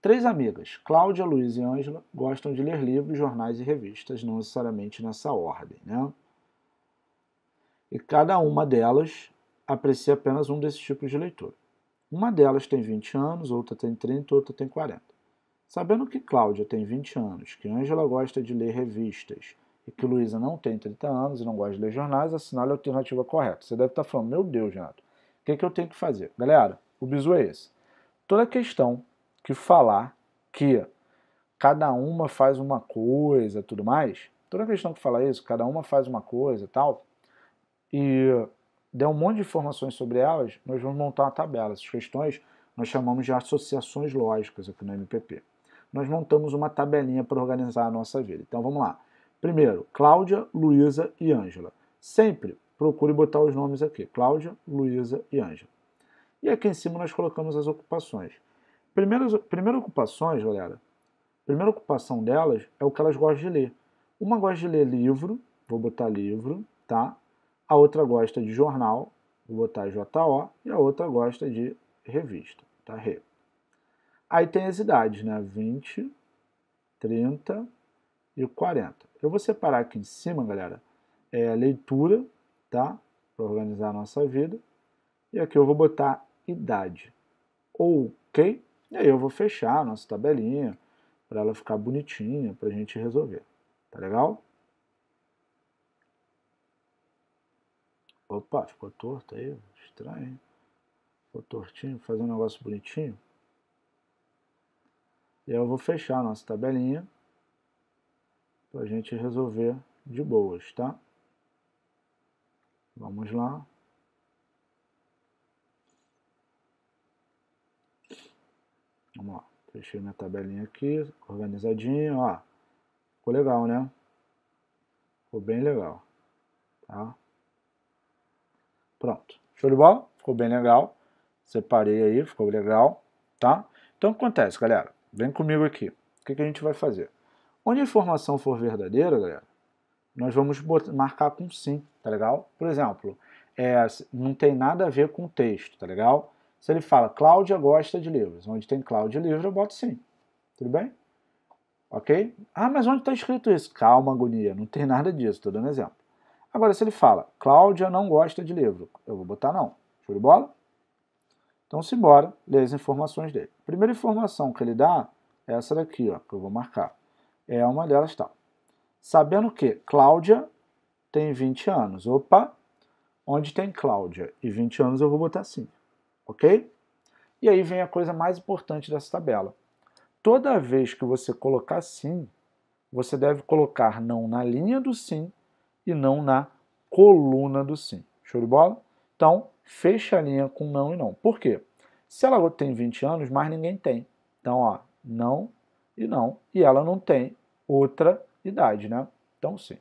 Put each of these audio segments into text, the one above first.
Três amigas, Cláudia, Luiz e Ângela, gostam de ler livros, jornais e revistas, não necessariamente nessa ordem, né? E cada uma delas aprecia apenas um desses tipos de leitor. Uma delas tem 20 anos, outra tem 30, outra tem 40. Sabendo que Cláudia tem 20 anos, que Ângela gosta de ler revistas e que Luísa não tem 30 anos e não gosta de ler jornais, assinale a alternativa correta. Você deve estar falando, meu Deus, Renato, o que, é que eu tenho que fazer? Galera, o bizu é esse. Toda questão que falar que cada uma faz uma coisa, tudo mais, toda questão que fala isso, cada uma faz uma coisa e tal, e der um monte de informações sobre elas, nós vamos montar uma tabela. Essas questões nós chamamos de associações lógicas aqui no MPP. Nós montamos uma tabelinha para organizar a nossa vida. Então vamos lá. Primeiro, Cláudia, Luísa e Ângela. Sempre procure botar os nomes aqui: Cláudia, Luísa e Ângela. E aqui em cima nós colocamos as ocupações. Primeiras, primeiras ocupações, galera, primeira ocupação delas é o que elas gostam de ler. Uma gosta de ler livro, vou botar livro, tá? A outra gosta de jornal, vou botar JO, e a outra gosta de revista, tá? Re. Aí tem as idades, né? 20, 30 e 40. Eu vou separar aqui em cima, galera, é a leitura, tá? Para organizar a nossa vida. E aqui eu vou botar idade. Ok? E aí eu vou fechar a nossa tabelinha para ela ficar bonitinha para a gente resolver. Tá legal? Opa, ficou torto aí, estranho. Hein? Ficou tortinho, fazer um negócio bonitinho. E aí eu vou fechar a nossa tabelinha para a gente resolver de boas, tá? Vamos lá. Vamos lá. Fechei minha tabelinha aqui, organizadinho. ó. Ficou legal, né? Ficou bem legal. Tá? Pronto. Show de bola? Ficou bem legal. Separei aí, ficou legal. Tá? Então, o que acontece, galera? Vem comigo aqui. O que, que a gente vai fazer? Onde a informação for verdadeira, galera, nós vamos marcar com sim, tá legal? Por exemplo, é, não tem nada a ver com o texto, tá legal? Se ele fala Cláudia gosta de livros, onde tem Cláudia livro, eu boto sim. Tudo bem? Ok? Ah, mas onde está escrito isso? Calma, agonia, não tem nada disso, estou dando exemplo. Agora, se ele fala Cláudia não gosta de livro, eu vou botar não. Show de bola? Então, simbora, lê as informações dele. primeira informação que ele dá é essa daqui, ó, que eu vou marcar. É uma delas tal. Tá. Sabendo que Cláudia tem 20 anos. Opa! Onde tem Cláudia e 20 anos eu vou botar sim ok? E aí vem a coisa mais importante dessa tabela. Toda vez que você colocar sim, você deve colocar não na linha do sim e não na coluna do sim. Show de bola? Então, fecha a linha com não e não. Por quê? Se ela tem 20 anos, mais ninguém tem. Então, ó, não e não. E ela não tem outra idade, né? Então, sim.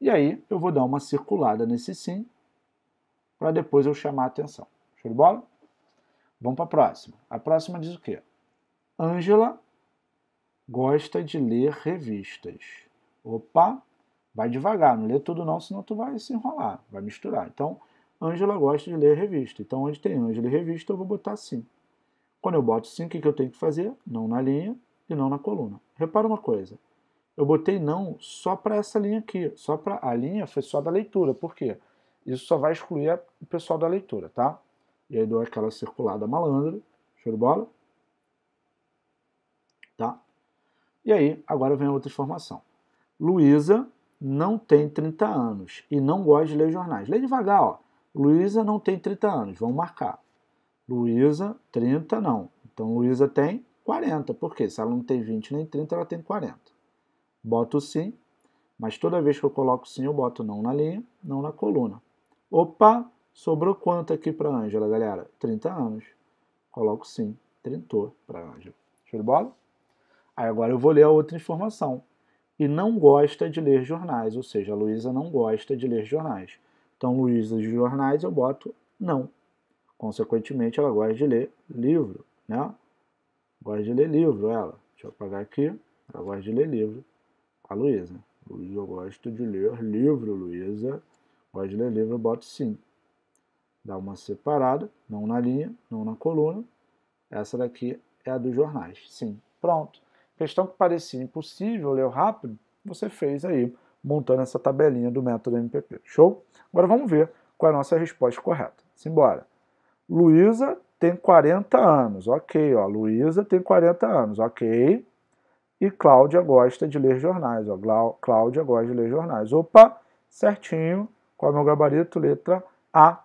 E aí, eu vou dar uma circulada nesse sim, para depois eu chamar a atenção. Show de bola? Vamos para a próxima. A próxima diz o quê? Ângela gosta de ler revistas. Opa, vai devagar, não lê tudo não, senão tu vai se enrolar, vai misturar. Então, Ângela gosta de ler revista. Então, onde tem Ângela e revista, eu vou botar sim. Quando eu boto sim, o que eu tenho que fazer? Não na linha e não na coluna. Repara uma coisa. Eu botei não só para essa linha aqui. Só para a linha foi só da leitura. Por quê? Isso só vai excluir o pessoal da leitura, tá? E aí dou aquela circulada malandra. Show de bola? Tá? E aí, agora vem outra informação. Luísa não tem 30 anos e não gosta de ler jornais. Lê devagar, ó. Luísa não tem 30 anos, vamos marcar. Luísa, 30 não. Então Luísa tem 40, Por quê? se ela não tem 20 nem 30, ela tem 40. Boto sim, mas toda vez que eu coloco sim, eu boto não na linha, não na coluna. Opa, Sobrou quanto aqui para Ângela, galera? 30 anos. Coloco sim, 30 para Ângela. Show de bola? Aí agora eu vou ler a outra informação. E não gosta de ler jornais, ou seja, a Luísa não gosta de ler jornais. Então, Luísa de jornais eu boto não. Consequentemente, ela gosta de ler livro, né? Gosta de ler livro, ela. Deixa eu apagar aqui. Ela gosta de ler livro. A Luísa. Luísa, eu gosto de ler livro, Luísa. gosta de ler livro, eu boto sim dá uma separada, não na linha, não na coluna. Essa daqui é a dos jornais. Sim, pronto. Questão que parecia impossível, leu rápido, você fez aí, montando essa tabelinha do método MPP. Show? Agora vamos ver qual é a nossa resposta correta. Simbora. Luísa tem 40 anos. Ok, ó. Luísa tem 40 anos. Ok. E Cláudia gosta de ler jornais. Ó. Cláudia gosta de ler jornais. Opa, certinho. Qual é o meu gabarito? Letra A,